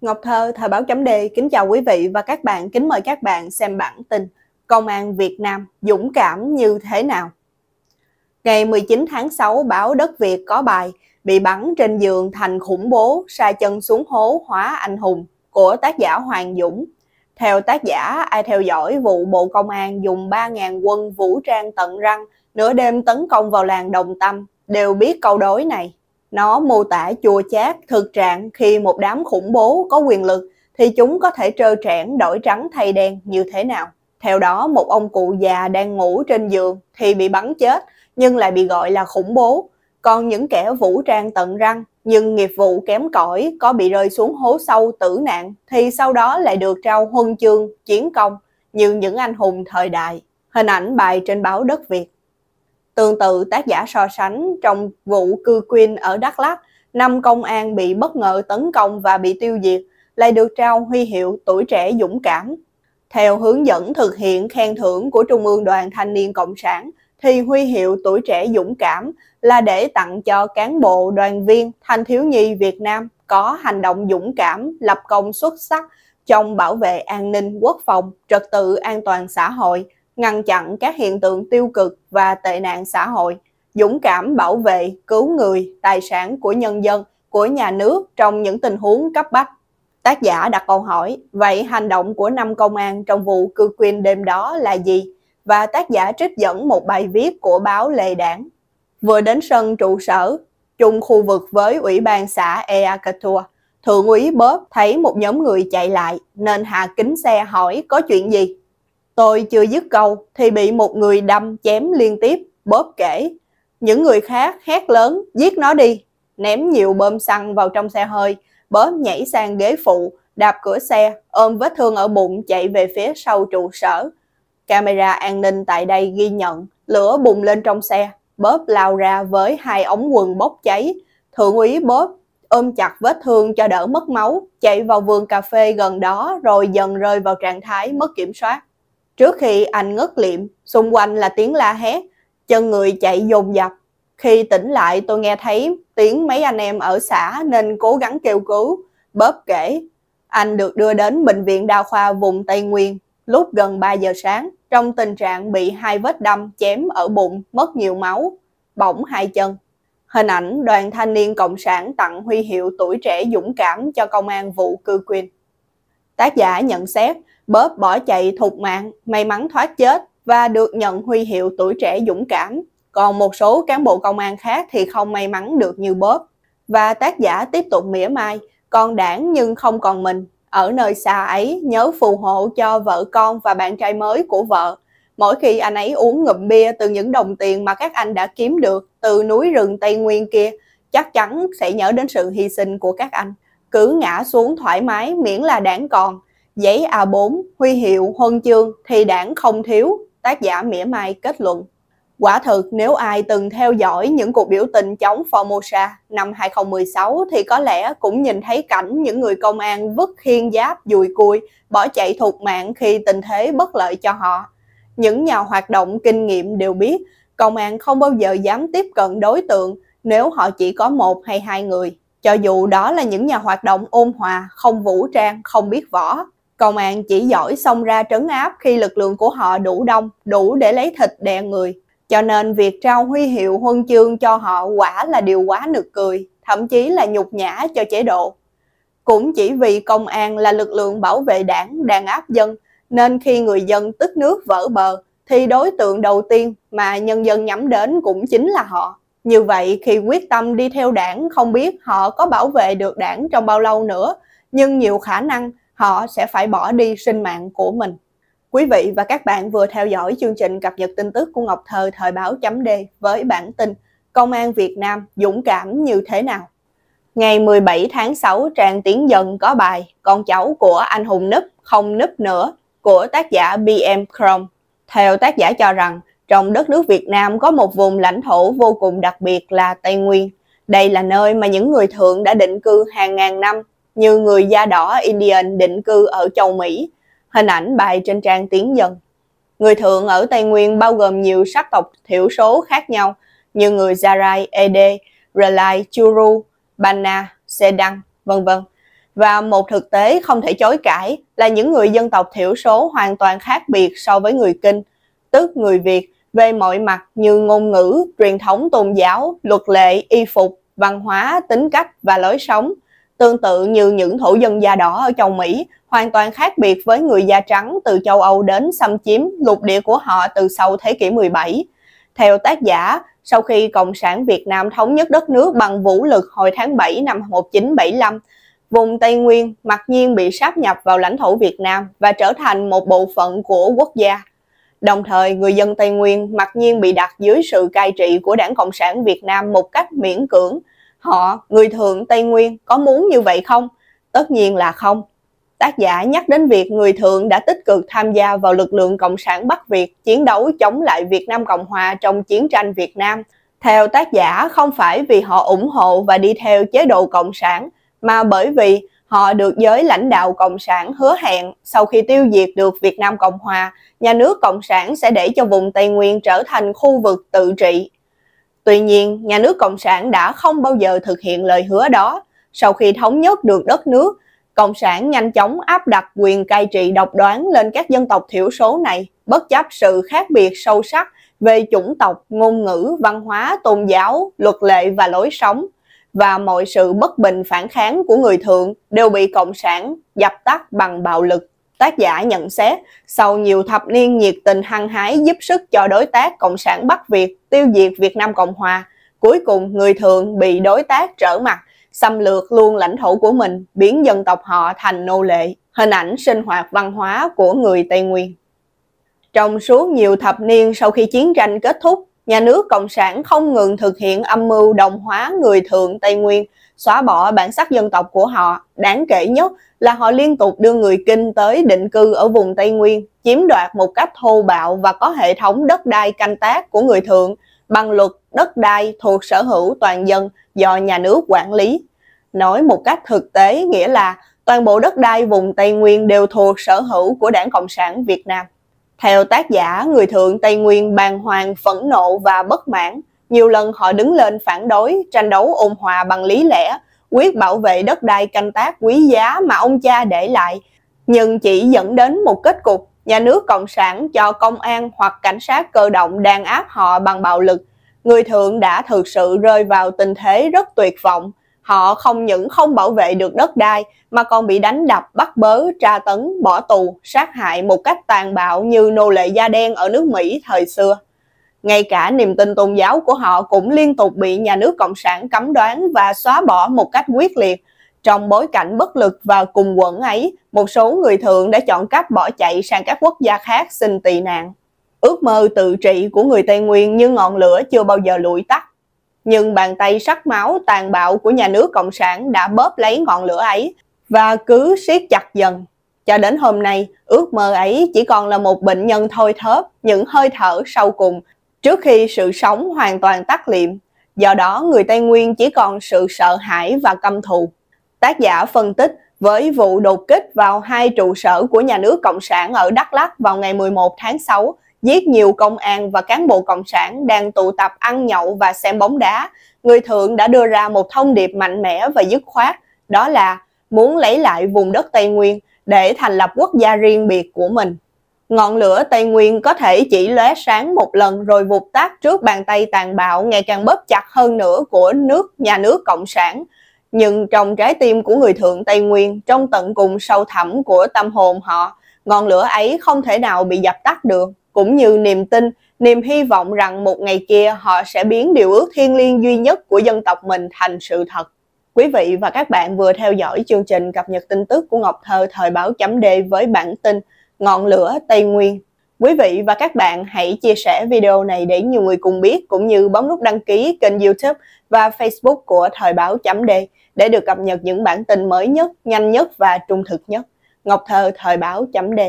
Ngọc Thơ, Thời báo chấm đề, kính chào quý vị và các bạn, kính mời các bạn xem bản tin Công an Việt Nam dũng cảm như thế nào? Ngày 19 tháng 6, báo Đất Việt có bài Bị bắn trên giường thành khủng bố, sa chân xuống hố hóa anh hùng của tác giả Hoàng Dũng. Theo tác giả, ai theo dõi vụ Bộ Công an dùng 3.000 quân vũ trang tận răng nửa đêm tấn công vào làng Đồng Tâm đều biết câu đối này nó mô tả chùa chát thực trạng khi một đám khủng bố có quyền lực thì chúng có thể trơ trẽn đổi trắng thay đen như thế nào. Theo đó, một ông cụ già đang ngủ trên giường thì bị bắn chết nhưng lại bị gọi là khủng bố. Còn những kẻ vũ trang tận răng nhưng nghiệp vụ kém cỏi có bị rơi xuống hố sâu tử nạn thì sau đó lại được trao huân chương, chiến công như những anh hùng thời đại. Hình ảnh bài trên báo Đất Việt. Tương tự tác giả so sánh trong vụ cư quyên ở Đắk Lắk, năm công an bị bất ngờ tấn công và bị tiêu diệt lại được trao huy hiệu tuổi trẻ dũng cảm. Theo hướng dẫn thực hiện khen thưởng của Trung ương Đoàn Thanh niên Cộng sản, thì huy hiệu tuổi trẻ dũng cảm là để tặng cho cán bộ, đoàn viên, thanh thiếu nhi Việt Nam có hành động dũng cảm, lập công xuất sắc trong bảo vệ an ninh quốc phòng, trật tự an toàn xã hội, ngăn chặn các hiện tượng tiêu cực và tệ nạn xã hội, dũng cảm bảo vệ, cứu người, tài sản của nhân dân, của nhà nước trong những tình huống cấp bách. Tác giả đặt câu hỏi, vậy hành động của năm công an trong vụ cư quyên đêm đó là gì? Và tác giả trích dẫn một bài viết của báo Lê Đảng. Vừa đến sân trụ sở, chung khu vực với ủy ban xã Eakatua, Thượng úy Bóp thấy một nhóm người chạy lại nên hạ kính xe hỏi có chuyện gì. Tôi chưa dứt câu thì bị một người đâm chém liên tiếp, bóp kể. Những người khác hét lớn, giết nó đi, ném nhiều bơm xăng vào trong xe hơi, bóp nhảy sang ghế phụ, đạp cửa xe, ôm vết thương ở bụng chạy về phía sau trụ sở. Camera an ninh tại đây ghi nhận lửa bùng lên trong xe, bóp lao ra với hai ống quần bốc cháy. Thượng úy bóp ôm chặt vết thương cho đỡ mất máu, chạy vào vườn cà phê gần đó rồi dần rơi vào trạng thái mất kiểm soát. Trước khi anh ngất liệm, xung quanh là tiếng la hét, chân người chạy dồn dập. Khi tỉnh lại tôi nghe thấy tiếng mấy anh em ở xã nên cố gắng kêu cứu. Bóp kể, anh được đưa đến bệnh viện đa khoa vùng Tây Nguyên lúc gần 3 giờ sáng trong tình trạng bị hai vết đâm chém ở bụng, mất nhiều máu, bỏng hai chân. Hình ảnh đoàn thanh niên Cộng sản tặng huy hiệu tuổi trẻ dũng cảm cho công an vụ cư quyền Tác giả nhận xét Bóp bỏ chạy thục mạng, may mắn thoát chết và được nhận huy hiệu tuổi trẻ dũng cảm. Còn một số cán bộ công an khác thì không may mắn được như bóp. Và tác giả tiếp tục mỉa mai, còn đảng nhưng không còn mình. Ở nơi xa ấy nhớ phù hộ cho vợ con và bạn trai mới của vợ. Mỗi khi anh ấy uống ngụm bia từ những đồng tiền mà các anh đã kiếm được từ núi rừng Tây Nguyên kia, chắc chắn sẽ nhớ đến sự hy sinh của các anh. Cứ ngã xuống thoải mái miễn là đảng còn, Giấy A4, huy hiệu, huân chương thì đảng không thiếu, tác giả mỉa mai kết luận. Quả thực nếu ai từng theo dõi những cuộc biểu tình chống Formosa năm 2016 thì có lẽ cũng nhìn thấy cảnh những người công an vứt khiên giáp dùi cui, bỏ chạy thục mạng khi tình thế bất lợi cho họ. Những nhà hoạt động kinh nghiệm đều biết công an không bao giờ dám tiếp cận đối tượng nếu họ chỉ có một hay hai người, cho dù đó là những nhà hoạt động ôn hòa, không vũ trang, không biết võ. Công an chỉ giỏi xông ra trấn áp khi lực lượng của họ đủ đông, đủ để lấy thịt đè người. Cho nên việc trao huy hiệu huân chương cho họ quả là điều quá nực cười, thậm chí là nhục nhã cho chế độ. Cũng chỉ vì công an là lực lượng bảo vệ đảng, đàn áp dân, nên khi người dân tức nước vỡ bờ, thì đối tượng đầu tiên mà nhân dân nhắm đến cũng chính là họ. Như vậy khi quyết tâm đi theo đảng không biết họ có bảo vệ được đảng trong bao lâu nữa, nhưng nhiều khả năng họ sẽ phải bỏ đi sinh mạng của mình. Quý vị và các bạn vừa theo dõi chương trình cập nhật tin tức của Ngọc Thơ thời báo chấm D với bản tin Công an Việt Nam dũng cảm như thế nào? Ngày 17 tháng 6, Trang Tiến Dân có bài Con cháu của anh hùng núp không núp nữa của tác giả BM Chrome. Theo tác giả cho rằng, trong đất nước Việt Nam có một vùng lãnh thổ vô cùng đặc biệt là Tây Nguyên. Đây là nơi mà những người thượng đã định cư hàng ngàn năm như người da đỏ Indian định cư ở châu Mỹ, hình ảnh bài trên trang tiếng dân. Người thượng ở Tây Nguyên bao gồm nhiều sắc tộc thiểu số khác nhau như người Zarai, Ede, Relai, Churu, Banna Sedan, vân vân. Và một thực tế không thể chối cãi là những người dân tộc thiểu số hoàn toàn khác biệt so với người Kinh, tức người Việt, về mọi mặt như ngôn ngữ, truyền thống tôn giáo, luật lệ, y phục, văn hóa, tính cách và lối sống – Tương tự như những thổ dân da đỏ ở châu Mỹ, hoàn toàn khác biệt với người da trắng từ châu Âu đến xâm chiếm lục địa của họ từ sau thế kỷ 17. Theo tác giả, sau khi Cộng sản Việt Nam thống nhất đất nước bằng vũ lực hồi tháng 7 năm 1975, vùng Tây Nguyên mặc nhiên bị sáp nhập vào lãnh thổ Việt Nam và trở thành một bộ phận của quốc gia. Đồng thời, người dân Tây Nguyên mặc nhiên bị đặt dưới sự cai trị của Đảng Cộng sản Việt Nam một cách miễn cưỡng, họ người thượng Tây Nguyên có muốn như vậy không? Tất nhiên là không. Tác giả nhắc đến việc người thượng đã tích cực tham gia vào lực lượng Cộng sản Bắc Việt chiến đấu chống lại Việt Nam Cộng Hòa trong chiến tranh Việt Nam. Theo tác giả, không phải vì họ ủng hộ và đi theo chế độ Cộng sản, mà bởi vì họ được giới lãnh đạo Cộng sản hứa hẹn sau khi tiêu diệt được Việt Nam Cộng Hòa, nhà nước Cộng sản sẽ để cho vùng Tây Nguyên trở thành khu vực tự trị Tuy nhiên, nhà nước Cộng sản đã không bao giờ thực hiện lời hứa đó. Sau khi thống nhất được đất nước, Cộng sản nhanh chóng áp đặt quyền cai trị độc đoán lên các dân tộc thiểu số này, bất chấp sự khác biệt sâu sắc về chủng tộc, ngôn ngữ, văn hóa, tôn giáo, luật lệ và lối sống. Và mọi sự bất bình phản kháng của người thượng đều bị Cộng sản dập tắt bằng bạo lực tác giả nhận xét, sau nhiều thập niên nhiệt tình hăng hái giúp sức cho đối tác Cộng sản Bắc Việt tiêu diệt Việt Nam Cộng Hòa, cuối cùng người thường bị đối tác trở mặt, xâm lược luôn lãnh thổ của mình, biến dân tộc họ thành nô lệ, hình ảnh sinh hoạt văn hóa của người Tây Nguyên. Trong suốt nhiều thập niên sau khi chiến tranh kết thúc, nhà nước Cộng sản không ngừng thực hiện âm mưu đồng hóa người thượng Tây Nguyên, xóa bỏ bản sắc dân tộc của họ. Đáng kể nhất là họ liên tục đưa người Kinh tới định cư ở vùng Tây Nguyên, chiếm đoạt một cách thô bạo và có hệ thống đất đai canh tác của người thượng bằng luật đất đai thuộc sở hữu toàn dân do nhà nước quản lý. Nói một cách thực tế nghĩa là toàn bộ đất đai vùng Tây Nguyên đều thuộc sở hữu của Đảng Cộng sản Việt Nam. Theo tác giả, người thượng Tây Nguyên bàng hoàng, phẫn nộ và bất mãn. Nhiều lần họ đứng lên phản đối, tranh đấu ôn hòa bằng lý lẽ, quyết bảo vệ đất đai canh tác quý giá mà ông cha để lại, nhưng chỉ dẫn đến một kết cục nhà nước cộng sản cho công an hoặc cảnh sát cơ động đàn áp họ bằng bạo lực. Người thượng đã thực sự rơi vào tình thế rất tuyệt vọng họ không những không bảo vệ được đất đai mà còn bị đánh đập, bắt bớ, tra tấn, bỏ tù, sát hại một cách tàn bạo như nô lệ da đen ở nước Mỹ thời xưa. Ngay cả niềm tin tôn giáo của họ cũng liên tục bị nhà nước Cộng sản cấm đoán và xóa bỏ một cách quyết liệt. Trong bối cảnh bất lực và cùng quẩn ấy, một số người thượng đã chọn cách bỏ chạy sang các quốc gia khác xin tị nạn. Ước mơ tự trị của người Tây Nguyên như ngọn lửa chưa bao giờ lụi tắt nhưng bàn tay sắc máu tàn bạo của nhà nước Cộng sản đã bóp lấy ngọn lửa ấy và cứ siết chặt dần. Cho đến hôm nay, ước mơ ấy chỉ còn là một bệnh nhân thôi thớp, những hơi thở sau cùng, trước khi sự sống hoàn toàn tắt liệm. Do đó, người Tây Nguyên chỉ còn sự sợ hãi và căm thù. Tác giả phân tích với vụ đột kích vào hai trụ sở của nhà nước Cộng sản ở Đắk Lắk vào ngày 11 tháng 6 giết nhiều công an và cán bộ cộng sản đang tụ tập ăn nhậu và xem bóng đá, người thượng đã đưa ra một thông điệp mạnh mẽ và dứt khoát, đó là muốn lấy lại vùng đất Tây Nguyên để thành lập quốc gia riêng biệt của mình. Ngọn lửa Tây Nguyên có thể chỉ lóe sáng một lần rồi vụt tắt trước bàn tay tàn bạo ngày càng bóp chặt hơn nữa của nước nhà nước Cộng sản. Nhưng trong trái tim của người thượng Tây Nguyên, trong tận cùng sâu thẳm của tâm hồn họ, ngọn lửa ấy không thể nào bị dập tắt được cũng như niềm tin, niềm hy vọng rằng một ngày kia họ sẽ biến điều ước thiêng liêng duy nhất của dân tộc mình thành sự thật. Quý vị và các bạn vừa theo dõi chương trình cập nhật tin tức của Ngọc Thơ thời báo chấm D với bản tin Ngọn lửa Tây Nguyên. Quý vị và các bạn hãy chia sẻ video này để nhiều người cùng biết cũng như bấm nút đăng ký kênh youtube và facebook của thời báo chấm D để được cập nhật những bản tin mới nhất, nhanh nhất và trung thực nhất. Ngọc Thơ thời báo chấm D